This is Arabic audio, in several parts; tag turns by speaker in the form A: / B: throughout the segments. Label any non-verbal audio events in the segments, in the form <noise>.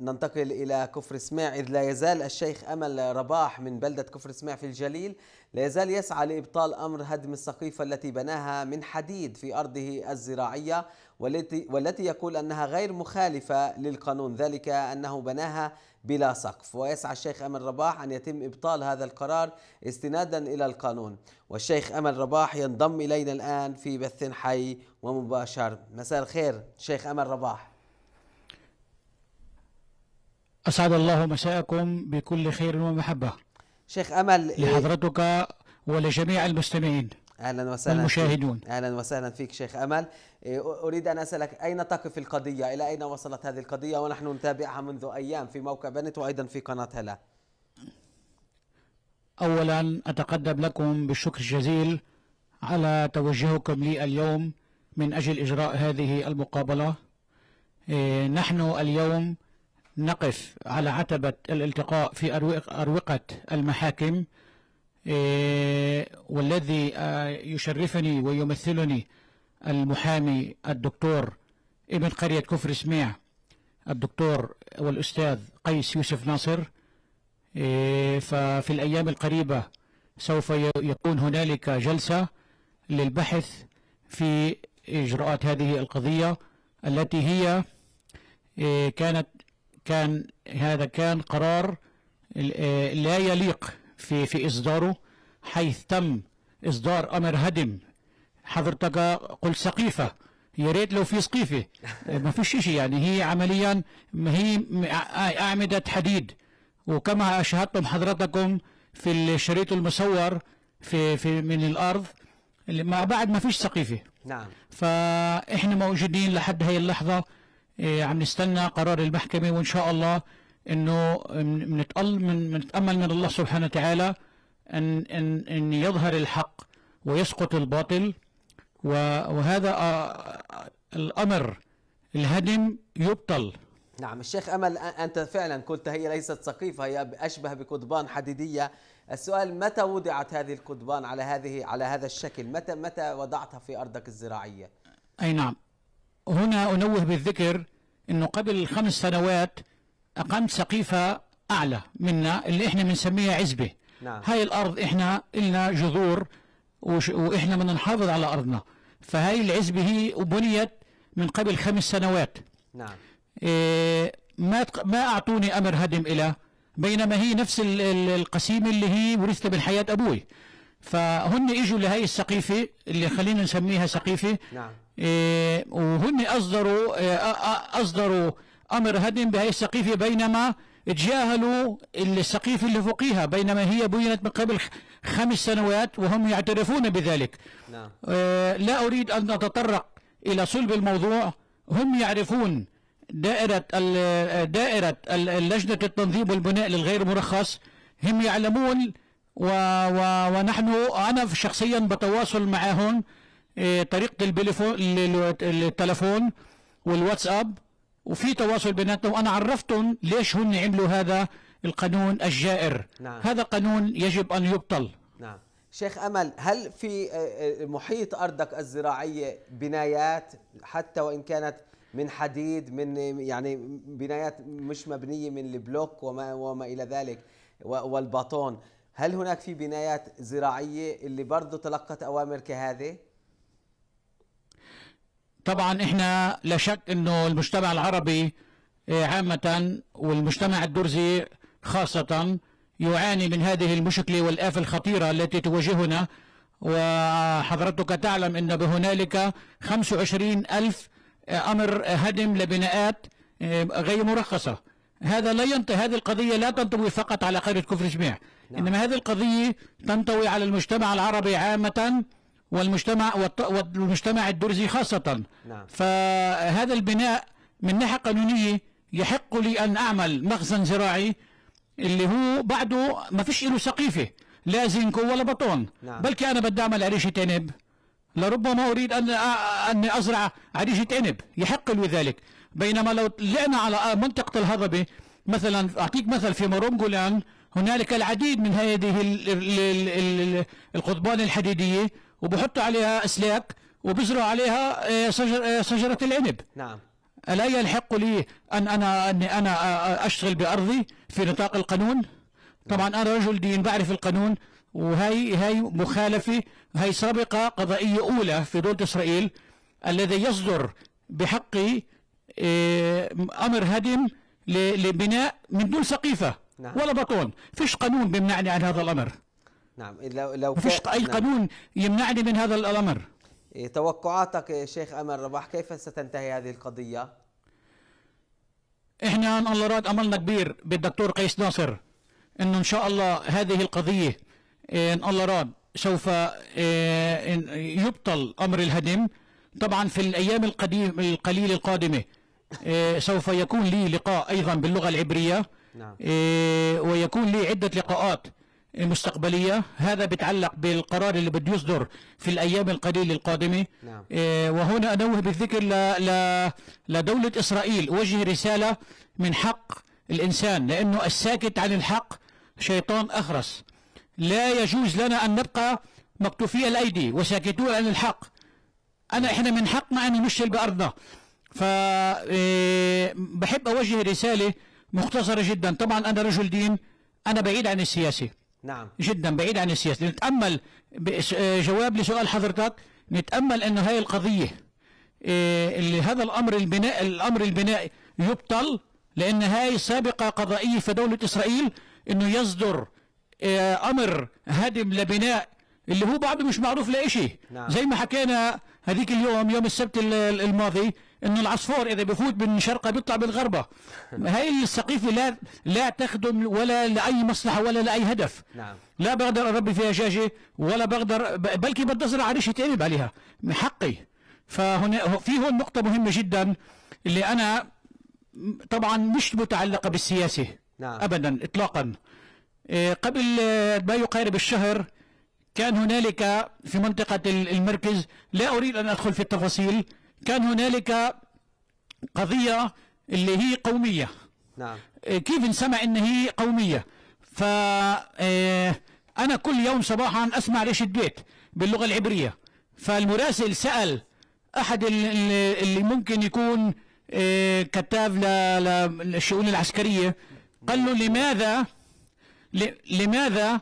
A: ننتقل إلى كفر سماع إذ لا يزال الشيخ أمل رباح من بلدة كفر سماع في الجليل لا يزال يسعى لإبطال أمر هدم السقيفة التي بناها من حديد في أرضه الزراعية والتي, والتي يقول أنها غير مخالفة للقانون ذلك أنه بناها بلا سقف ويسعى الشيخ أمل رباح أن يتم إبطال هذا القرار استنادا إلى القانون والشيخ أمل رباح ينضم إلينا الآن في بث حي ومباشر مساء الخير شيخ أمل رباح
B: أسعد الله مساءكم بكل خير ومحبة
A: شيخ أمل
B: إيه؟ لحضرتك ولجميع المستمعين اهلا وسهلا المشاهدون
A: اهلا وسهلا فيك شيخ امل إيه، اريد ان اسالك اين تقف القضيه الى اين وصلت هذه القضيه ونحن نتابعها منذ ايام في موقع بنت وايضا في قناه هلا
B: اولا اتقدم لكم بالشكر الجزيل على توجهكم لي اليوم من اجل اجراء هذه المقابله إيه، نحن اليوم نقف على عتبة الالتقاء في أروقة المحاكم إيه، والذي آه، يشرفني ويمثلني المحامي الدكتور ابن قرية كفر سميع الدكتور والأستاذ قيس يوسف ناصر إيه، ففي الأيام القريبة سوف يكون هنالك جلسة للبحث في إجراءات هذه القضية التي هي إيه، كانت كان هذا كان قرار آه، لا يليق في في إصداره حيث تم إصدار أمر هدم حضرتك قل سقيفة يا ريت لو في سقيفة <laughs> ما فيش شيء يعني هي عمليا هي أعمدة حديد وكما أشهدتم حضرتكم في الشريط المصور في في من الأرض ما بعد ما فيش سقيفة نعم فإحنا موجودين لحد هاي اللحظة إيه، عم نستنى قرار المحكمة وإن شاء الله إنه بنتأمل من الله سبحانه وتعالى أن, أن, أن يظهر الحق ويسقط الباطل وهذا آه، الأمر الهدم يبطل نعم الشيخ
A: أمل أنت فعلا قلت هي ليست سقيفة هي أشبه بقضبان حديدية السؤال متى وضعت هذه القضبان على هذه على هذا الشكل متى متى وضعتها في أرضك الزراعية
B: أي نعم هنا أنوه بالذكر أنه قبل خمس سنوات أقمت سقيفة أعلى منا اللي إحنا بنسميها عزبة نعم. هاي الأرض إحنا إلنا جذور وش وإحنا بدنا نحافظ على أرضنا فهاي العزبة هي بنيت من قبل خمس سنوات نعم إيه ما ما أعطوني أمر هدم إلى بينما هي نفس القسيمة اللي هي ورثتها بالحياة أبوي فهن اجوا لهي السقيفه اللي خلينا نسميها سقيفه نعم إيه، وهم أصدروا إيه، أصدروا أمر هدم بهذه السقيفة بينما تجاهلوا السقيفة اللي فوقيها بينما هي بنيت من قبل خمس سنوات وهم يعترفون بذلك لا, نعم. إيه، لا أريد أن أتطرق إلى صلب الموضوع هم يعرفون دائرة دائرة لجنة التنظيم والبناء للغير مرخص هم يعلمون و و ونحن أنا شخصيا بتواصل معهم إيه، طريقه البليفون التليفون والواتساب وفي تواصل بيناتنا وانا عرفتهم ليش هم عملوا هذا القانون الجائر نعم. هذا قانون يجب ان يبطل
A: نعم شيخ امل هل في آه، آه، محيط ارضك الزراعيه بنايات حتى وان كانت من حديد من يعني بنايات مش مبنيه من البلوك وما وما الى ذلك والباطون هل هناك في بنايات زراعيه اللي برضه تلقت اوامر كهذه
B: طبعا احنا لا شك انه المجتمع العربي آه، عامة والمجتمع الدرزي خاصة يعاني من هذه المشكلة والآفة الخطيرة التي تواجهنا وحضرتك تعلم أن هنالك 25 ألف أمر هدم لبناءات آه، غير مرخصة هذا لا ينطي هذه القضية لا تنطوي فقط على قرية كفر جميع نعم. إنما هذه القضية تنطوي على المجتمع العربي عامة والمجتمع والمجتمع الدرزي خاصة نعم. فهذا البناء من ناحية قانونية يحق لي أن أعمل مخزن زراعي اللي هو بعده ما فيش له سقيفة لا زنكو ولا بطون نعم. بلكي أنا بدي أعمل عريشة عنب لربما أريد أن أن أزرع عريشة عنب يحق لي ذلك بينما لو طلعنا على منطقة الهضبة مثلا أعطيك مثل في مرونجولان هنالك العديد من هذه القضبان الحديدية وبحطوا عليها اسلاك وبزرعوا عليها آه، آه، شجره العنب نعم الا يلحق لي ان انا اني انا آه، اشتغل بارضي في نطاق القانون طبعا انا رجل دين بعرف القانون وهي هي مخالفه هي سابقه قضائيه اولى في دوله اسرائيل الذي يصدر بحقي امر هدم لبناء من دون سقيفه نعم. ولا بطون فيش قانون بيمنعني عن هذا الامر
A: نعم لو لو فيش اي نعم. قانون
B: يمنعني من هذا الامر
A: إيه، توقعاتك شيخ امل رباح كيف ستنتهي هذه القضيه
B: احنا ان الله راد املنا كبير بالدكتور قيس ناصر انه ان شاء الله هذه القضيه إيه، ان الله راد سوف إيه، يبطل امر الهدم طبعا في الايام القديم القليل القادمه سوف يكون لي لقاء ايضا باللغه العبريه نعم. ويكون لي عده لقاءات المستقبلية هذا بيتعلق بالقرار اللي بده يصدر في الأيام القليلة القادمة نعم. آه، وهنا أنوه بالذكر ل... لدولة إسرائيل وجه رسالة من حق الإنسان لأنه الساكت عن الحق شيطان أخرس لا يجوز لنا أن نبقى مكتوفي الأيدي وساكتون عن الحق أنا إحنا من حقنا أن نشتل بأرضنا فبحب آه، أوجه رسالة مختصرة جدا طبعا أنا رجل دين أنا بعيد عن السياسة نعم جدا بعيد عن السياسة نتأمل آه، جواب لسؤال حضرتك نتأمل أن هاي القضية آه، اللي هذا الأمر البناء الأمر البناء يبطل لأن هاي سابقة قضائية في دولة إسرائيل أنه يصدر آه، أمر هدم لبناء اللي هو بعده مش معروف لا شيء نعم. زي ما حكينا هذيك اليوم يوم السبت الماضي ان العصفور اذا بفوت من شرقه بيطلع بالغربه <laughs> هاي السقيفه لا لا تخدم ولا لاي مصلحه ولا لاي هدف نعم. لا بقدر اربي فيها شاشه ولا بقدر بلكي بدي ازرع عليه تقلب عليها من حقي فهنا في هون نقطه مهمه جدا اللي انا طبعا مش متعلقه بالسياسه نعم. ابدا اطلاقا إيه، قبل ما يقارب الشهر كان هنالك في منطقة المركز لا أريد أن أدخل في التفاصيل كان هنالك قضية اللي هي قومية نعم إيه، كيف نسمع أن هي قومية ف إيه، أنا كل يوم صباحا أسمع ليش البيت باللغة العبرية فالمراسل سأل أحد اللي ممكن يكون إيه، كتاب للشؤون العسكرية قال له لماذا لماذا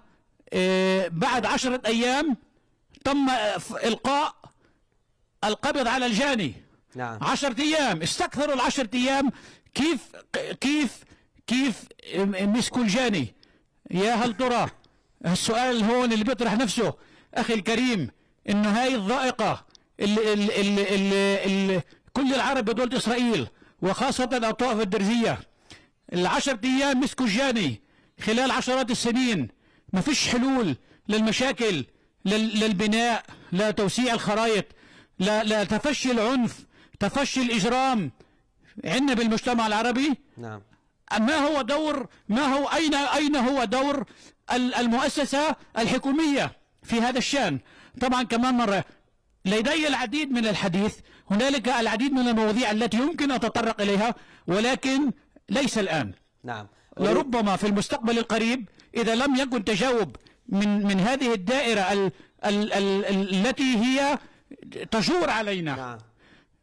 B: آه، بعد عشرة أيام تم إلقاء القبض على الجاني نعم. عشرة أيام استكثروا العشرة أيام كيف كيف كيف مسكوا الجاني يا هل ترى السؤال هون اللي بيطرح نفسه أخي الكريم إن هاي الضائقة اللي اللي اللي اللي اللي كل العرب بدولة إسرائيل وخاصة الطائفة الدرزية العشرة أيام مسكوا الجاني خلال عشرات السنين ما فيش حلول للمشاكل للبناء لا توسيع الخرائط لا, لا تفشي العنف تفشي الإجرام عندنا بالمجتمع العربي نعم ما هو دور ما هو أين أين هو دور المؤسسة الحكومية في هذا الشأن طبعا كمان مرة لدي العديد من الحديث هنالك العديد من المواضيع التي يمكن أن أتطرق إليها ولكن ليس الآن نعم لربما في المستقبل القريب إذا لم يكن تجاوب من من هذه الدائرة ال ال ال التي هي تجور علينا نعم.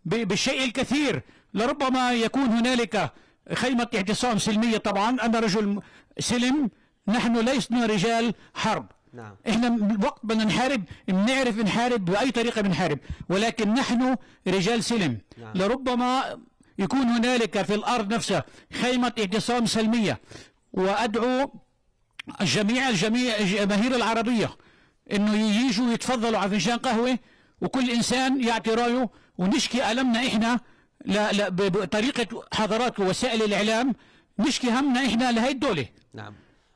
B: بالشيء الكثير لربما يكون هنالك خيمة اعتصام سلمية طبعا أنا رجل سلم نحن لسنا رجال حرب نعم. احنا وقت بدنا نحارب بنعرف نحارب باي طريقه بنحارب ولكن نحن رجال سلم نعم. لربما يكون هنالك في الأرض نفسها خيمة اعتصام سلمية وأدعو جميع الجميع الجماهير العربية إنه يجوا يتفضلوا على فنجان قهوة وكل إنسان يعطي رأيه ونشكي ألمنا إحنا لا لا بطريقة حضرات وسائل الإعلام نشكي همنا إحنا لهي الدولة نعم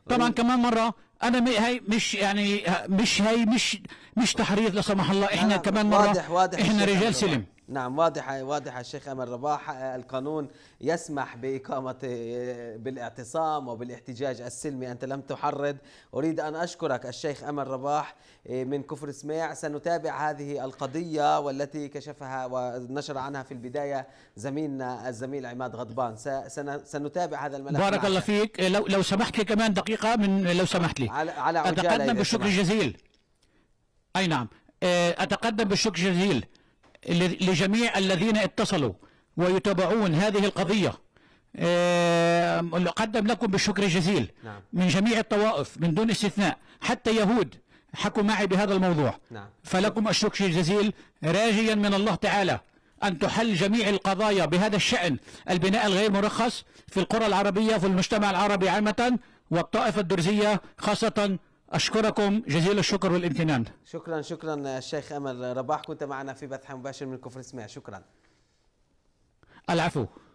B: طبعا كمان مرة انا هي مش يعني مش هي مش مش تحريض لا سمح الله احنا كمان مره واضح واضح احنا رجال سلم
A: نعم واضحة واضحة الشيخ أمل رباح القانون يسمح بإقامة بالاعتصام وبالاحتجاج السلمي أنت لم تحرض أريد أن أشكرك الشيخ أمل رباح إيه، من كفر سماع سنتابع هذه القضية والتي كشفها ونشر عنها في البداية زميلنا الزميل عماد غضبان سنتابع هذا الملف بارك الله
B: فيك إيه، لو لو سمحت لي كمان دقيقة من لو سمحت لي
A: على أتقدم بالشكر
B: الجزيل أي نعم إيه، أتقدم بالشكر الجزيل لجميع الذين اتصلوا ويتابعون هذه القضية أقدم لكم بالشكر الجزيل نعم. من جميع الطوائف من دون استثناء حتى يهود حكوا معي بهذا الموضوع نعم. فلكم الشكر الجزيل راجيا من الله تعالى أن تحل جميع القضايا بهذا الشأن البناء الغير مرخص في القرى العربية في المجتمع العربي عامة والطائفة الدرزية خاصة أشكركم جزيل الشكر والامتنان
A: شكرا شكرا الشيخ أمل رباح كنت معنا في بث مباشر من كفر سماع شكرا
B: العفو